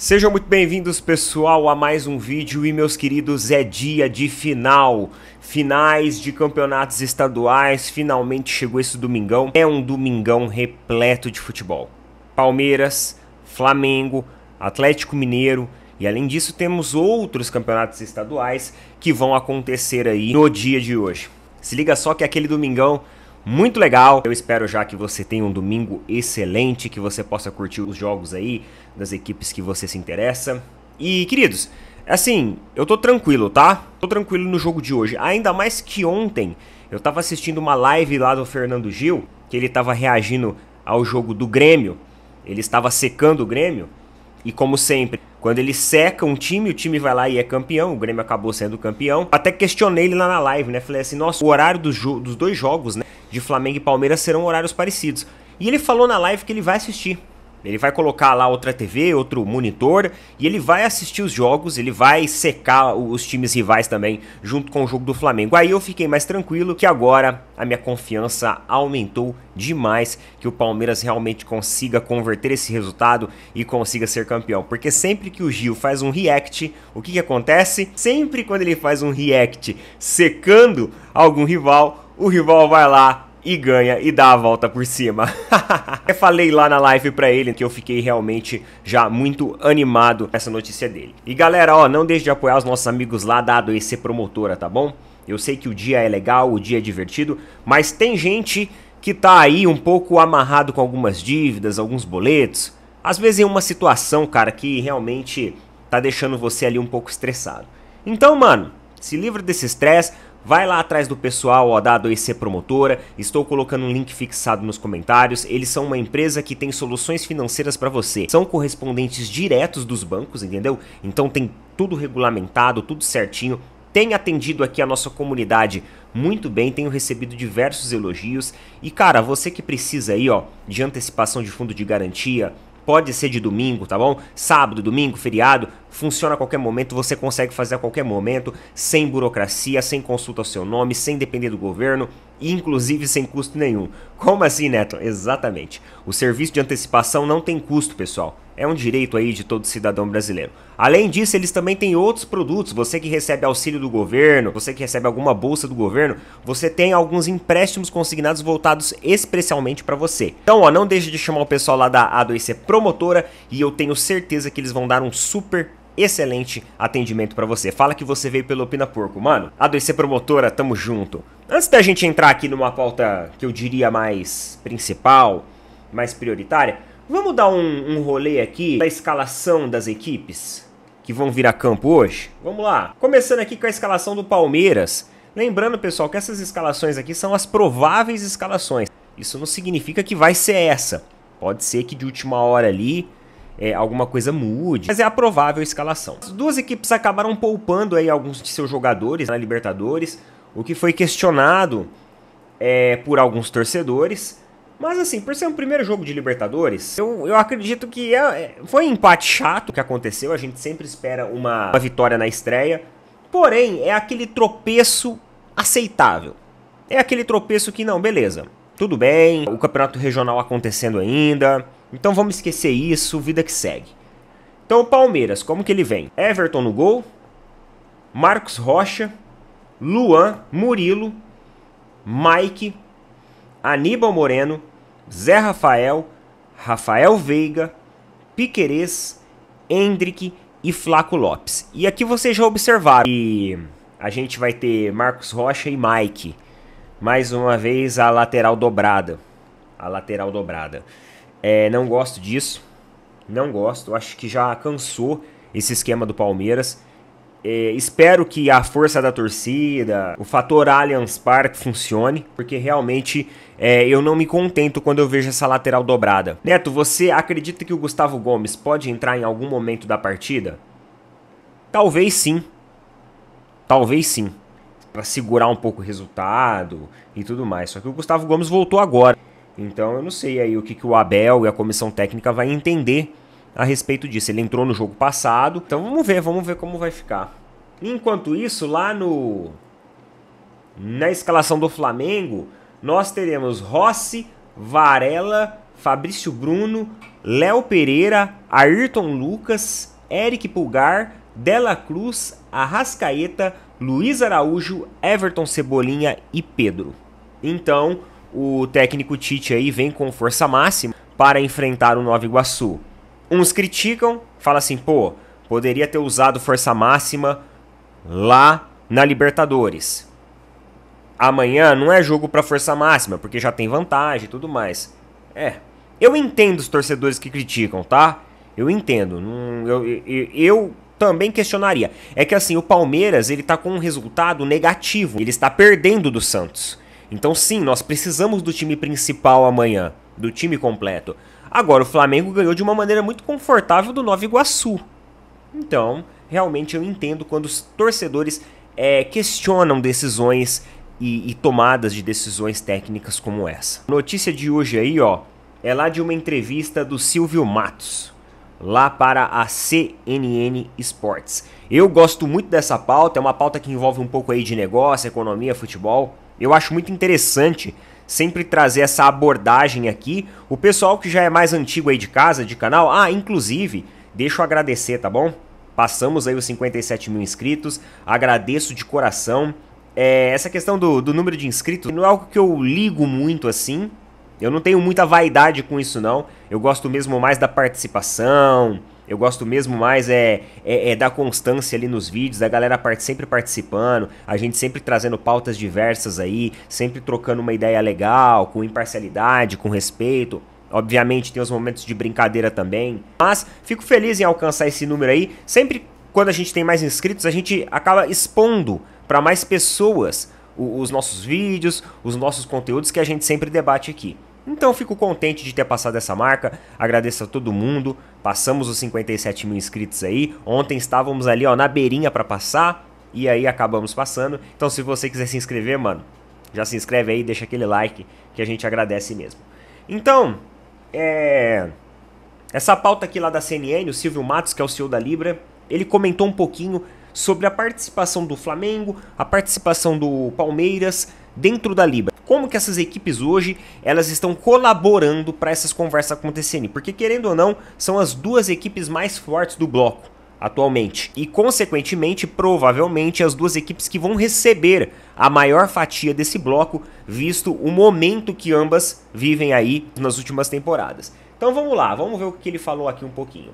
Sejam muito bem-vindos, pessoal, a mais um vídeo e, meus queridos, é dia de final. Finais de campeonatos estaduais, finalmente chegou esse domingão. É um domingão repleto de futebol. Palmeiras, Flamengo, Atlético Mineiro e, além disso, temos outros campeonatos estaduais que vão acontecer aí no dia de hoje. Se liga só que aquele domingão muito legal. Eu espero já que você tenha um domingo excelente, que você possa curtir os jogos aí das equipes que você se interessa. E, queridos, assim, eu tô tranquilo, tá? Tô tranquilo no jogo de hoje. Ainda mais que ontem eu tava assistindo uma live lá do Fernando Gil, que ele tava reagindo ao jogo do Grêmio. Ele estava secando o Grêmio. E como sempre, quando ele seca um time, o time vai lá e é campeão, o Grêmio acabou sendo campeão. Até questionei ele lá na live, né? Falei assim: nossa, o horário do dos dois jogos, né? De Flamengo e Palmeiras serão horários parecidos. E ele falou na live que ele vai assistir. Ele vai colocar lá outra TV, outro monitor e ele vai assistir os jogos, ele vai secar os times rivais também junto com o jogo do Flamengo. Aí eu fiquei mais tranquilo que agora a minha confiança aumentou demais que o Palmeiras realmente consiga converter esse resultado e consiga ser campeão. Porque sempre que o Gil faz um react, o que, que acontece? Sempre quando ele faz um react secando algum rival, o rival vai lá e ganha e dá a volta por cima. Eu falei lá na live pra ele que eu fiquei realmente já muito animado essa notícia dele. E galera, ó, não deixe de apoiar os nossos amigos lá da ADC Promotora, tá bom? Eu sei que o dia é legal, o dia é divertido, mas tem gente que tá aí um pouco amarrado com algumas dívidas, alguns boletos, às vezes em uma situação, cara, que realmente tá deixando você ali um pouco estressado. Então, mano, se livra desse estresse, Vai lá atrás do pessoal ó, da A2C Promotora, estou colocando um link fixado nos comentários. Eles são uma empresa que tem soluções financeiras para você. São correspondentes diretos dos bancos, entendeu? Então tem tudo regulamentado, tudo certinho. Tem atendido aqui a nossa comunidade muito bem, tenho recebido diversos elogios. E cara, você que precisa aí, ó, de antecipação de fundo de garantia, pode ser de domingo, tá bom? Sábado, domingo, feriado, funciona a qualquer momento, você consegue fazer a qualquer momento, sem burocracia, sem consulta ao seu nome, sem depender do governo, e inclusive sem custo nenhum. Como assim, Neto? Exatamente. O serviço de antecipação não tem custo, pessoal. É um direito aí de todo cidadão brasileiro. Além disso, eles também têm outros produtos. Você que recebe auxílio do governo, você que recebe alguma bolsa do governo, você tem alguns empréstimos consignados voltados especialmente para você. Então, ó, não deixe de chamar o pessoal lá da A2C Promotora e eu tenho certeza que eles vão dar um super excelente atendimento para você. Fala que você veio pelo Opina Porco. Mano, A2C Promotora, tamo junto. Antes da gente entrar aqui numa pauta que eu diria mais principal, mais prioritária, vamos dar um, um rolê aqui da escalação das equipes que vão vir a campo hoje? Vamos lá. Começando aqui com a escalação do Palmeiras. Lembrando, pessoal, que essas escalações aqui são as prováveis escalações. Isso não significa que vai ser essa. Pode ser que de última hora ali é, alguma coisa mude, mas é a provável escalação. As duas equipes acabaram poupando aí alguns de seus jogadores na Libertadores, o que foi questionado é, por alguns torcedores. Mas assim, por ser um primeiro jogo de Libertadores, eu, eu acredito que é, é foi um empate chato que aconteceu. A gente sempre espera uma, uma vitória na estreia. Porém, é aquele tropeço aceitável. É aquele tropeço que não, beleza, tudo bem, o campeonato regional acontecendo ainda, então vamos esquecer isso, vida que segue. Então o Palmeiras, como que ele vem? Everton no gol, Marcos Rocha, Luan, Murilo, Mike, Aníbal Moreno, Zé Rafael, Rafael Veiga, Piquerez, Hendrick e Flaco Lopes. E aqui vocês já observaram que a gente vai ter Marcos Rocha e Mike. Mais uma vez a lateral dobrada. A lateral dobrada. É, não gosto disso. Não gosto. Acho que já cansou esse esquema do Palmeiras. É, espero que a força da torcida, o fator Allianz Parque funcione, porque realmente é, eu não me contento quando eu vejo essa lateral dobrada. Neto, você acredita que o Gustavo Gomes pode entrar em algum momento da partida? Talvez sim. Talvez sim. Para segurar um pouco o resultado e tudo mais. Só que o Gustavo Gomes voltou agora. Então eu não sei aí o que, que o Abel e a comissão técnica vai entender a respeito disso. Ele entrou no jogo passado, então vamos ver, vamos ver como vai ficar. Enquanto isso, lá no na escalação do Flamengo, nós teremos Rossi, Varela, Fabrício Bruno, Léo Pereira, Ayrton Lucas, Eric Pulgar, Dela Cruz, Arrascaeta, Luiz Araújo, Everton Cebolinha e Pedro. Então, o técnico Tite aí vem com força máxima para enfrentar o Nova Iguaçu. Uns criticam, fala assim, pô, poderia ter usado força máxima lá na Libertadores. Amanhã não é jogo para força máxima, porque já tem vantagem e tudo mais. É, eu entendo os torcedores que criticam, tá? Eu entendo. eu, eu, eu também questionaria. É que assim, o Palmeiras, ele tá com um resultado negativo. Ele está perdendo do Santos. Então, sim, nós precisamos do time principal amanhã, do time completo. Agora, o Flamengo ganhou de uma maneira muito confortável do Nova Iguaçu. Então, realmente eu entendo quando os torcedores é, questionam decisões e, e tomadas de decisões técnicas como essa. Notícia de hoje aí, ó, é lá de uma entrevista do Silvio Matos, lá para a CNN Sports. Eu gosto muito dessa pauta, é uma pauta que envolve um pouco aí de negócio, economia, futebol. Eu acho muito interessante sempre trazer essa abordagem aqui. O pessoal que já é mais antigo aí de casa, de canal, ah, inclusive, deixa eu agradecer, tá bom? Passamos aí os 57 mil inscritos, agradeço de coração. É, essa questão do, do número de inscritos não é algo que eu ligo muito assim. Eu não tenho muita vaidade com isso, não. Eu gosto mesmo mais da participação, eu gosto mesmo mais é, é, é da constância ali nos vídeos, a galera part sempre participando, a gente sempre trazendo pautas diversas aí, sempre trocando uma ideia legal, com imparcialidade, com respeito. Obviamente tem os momentos de brincadeira também, mas fico feliz em alcançar esse número aí. Sempre quando a gente tem mais inscritos, a gente acaba expondo para mais pessoas os nossos vídeos, os nossos conteúdos que a gente sempre debate aqui. Então fico contente de ter passado essa marca, agradeço a todo mundo, passamos os 57 mil inscritos aí, ontem estávamos ali ó, na beirinha para passar e aí acabamos passando, então se você quiser se inscrever, mano, já se inscreve aí, deixa aquele like que a gente agradece mesmo. Então, é... essa pauta aqui lá da CNN, o Silvio Matos, que é o CEO da Libra, ele comentou um pouquinho sobre a participação do Flamengo, a participação do Palmeiras dentro da Libra como que essas equipes hoje elas estão colaborando para essas conversas acontecerem, porque querendo ou não, são as duas equipes mais fortes do bloco atualmente. E consequentemente, provavelmente as duas equipes que vão receber a maior fatia desse bloco, visto o momento que ambas vivem aí nas últimas temporadas. Então vamos lá, vamos ver o que ele falou aqui um pouquinho.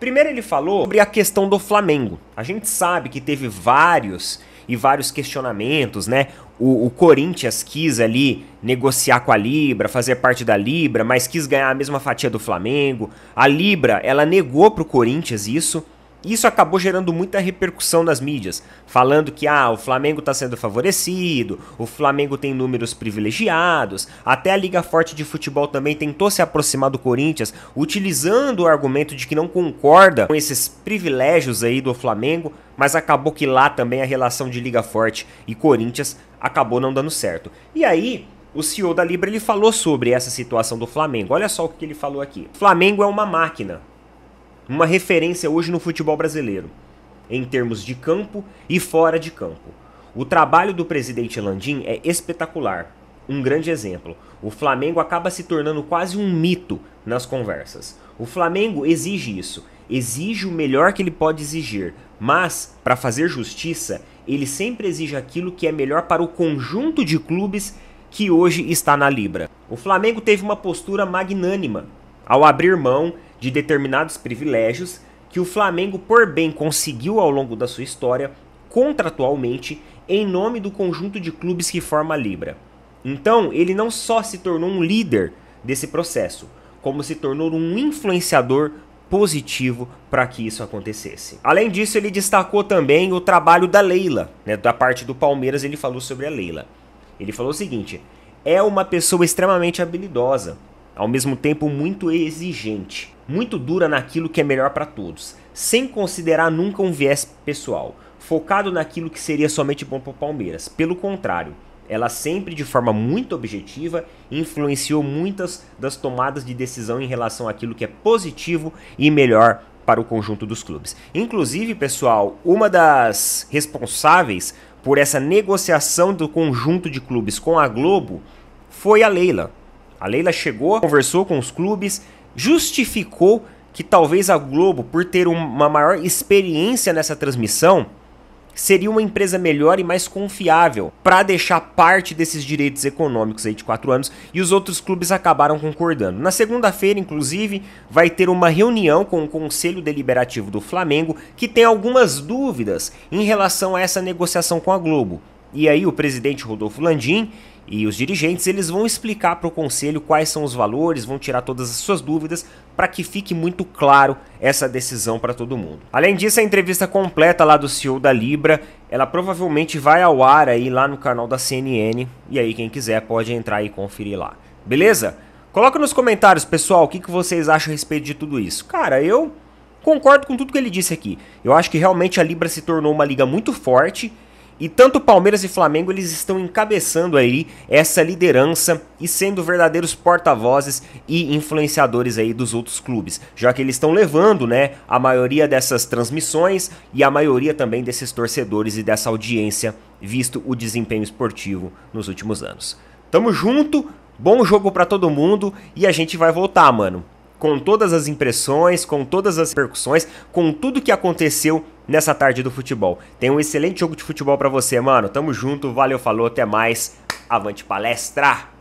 Primeiro ele falou sobre a questão do Flamengo. A gente sabe que teve vários e vários questionamentos, né? O, o, Corinthians quis ali negociar com a Libra, fazer parte da Libra, mas quis ganhar a mesma fatia do Flamengo. A Libra, ela negou pro Corinthians isso. Isso acabou gerando muita repercussão nas mídias, falando que ah, o Flamengo está sendo favorecido, o Flamengo tem números privilegiados, até a Liga Forte de Futebol também tentou se aproximar do Corinthians, utilizando o argumento de que não concorda com esses privilégios aí do Flamengo, mas acabou que lá também a relação de Liga Forte e Corinthians acabou não dando certo. E aí, o CEO da Libra ele falou sobre essa situação do Flamengo. Olha só o que ele falou aqui. Flamengo é uma máquina uma referência hoje no futebol brasileiro, em termos de campo e fora de campo. O trabalho do presidente Landim é espetacular. Um grande exemplo. O Flamengo acaba se tornando quase um mito nas conversas. O Flamengo exige isso, exige o melhor que ele pode exigir, mas, para fazer justiça, ele sempre exige aquilo que é melhor para o conjunto de clubes que hoje está na Libra. O Flamengo teve uma postura magnânima ao abrir mão de determinados privilégios que o Flamengo, por bem, conseguiu ao longo da sua história contratualmente em nome do conjunto de clubes que forma a Libra. Então, ele não só se tornou um líder desse processo, como se tornou um influenciador positivo para que isso acontecesse. Além disso, ele destacou também o trabalho da Leila, né, da parte do Palmeiras, ele falou sobre a Leila. Ele falou o seguinte: é uma pessoa extremamente habilidosa, ao mesmo tempo muito exigente, muito dura naquilo que é melhor para todos, sem considerar nunca um viés pessoal, focado naquilo que seria somente bom para o Palmeiras. Pelo contrário, ela sempre de forma muito objetiva influenciou muitas das tomadas de decisão em relação àquilo que é positivo e melhor para o conjunto dos clubes. Inclusive, pessoal, uma das responsáveis por essa negociação do conjunto de clubes com a Globo foi a Leila, a Leila chegou, conversou com os clubes, justificou que talvez a Globo, por ter uma maior experiência nessa transmissão, seria uma empresa melhor e mais confiável para deixar parte desses direitos econômicos aí de 4 anos e os outros clubes acabaram concordando. Na segunda-feira, inclusive, vai ter uma reunião com o Conselho Deliberativo do Flamengo que tem algumas dúvidas em relação a essa negociação com a Globo. E aí o presidente Rodolfo Landim e os dirigentes eles vão explicar para o conselho quais são os valores, vão tirar todas as suas dúvidas para que fique muito claro essa decisão para todo mundo. Além disso, a entrevista completa lá do CEO da Libra, ela provavelmente vai ao ar aí lá no canal da CNN e aí quem quiser pode entrar e conferir lá. Beleza? Coloca nos comentários, pessoal, o que, que vocês acham a respeito de tudo isso. Cara, eu concordo com tudo que ele disse aqui. Eu acho que realmente a Libra se tornou uma liga muito forte e tanto Palmeiras e Flamengo eles estão encabeçando aí essa liderança e sendo verdadeiros porta-vozes e influenciadores aí dos outros clubes, já que eles estão levando, né, a maioria dessas transmissões e a maioria também desses torcedores e dessa audiência, visto o desempenho esportivo nos últimos anos. Tamo junto, bom jogo para todo mundo e a gente vai voltar, mano com todas as impressões, com todas as percussões, com tudo que aconteceu nessa tarde do futebol. Tem um excelente jogo de futebol para você, mano. Tamo junto, valeu, falou, até mais. Avante palestra!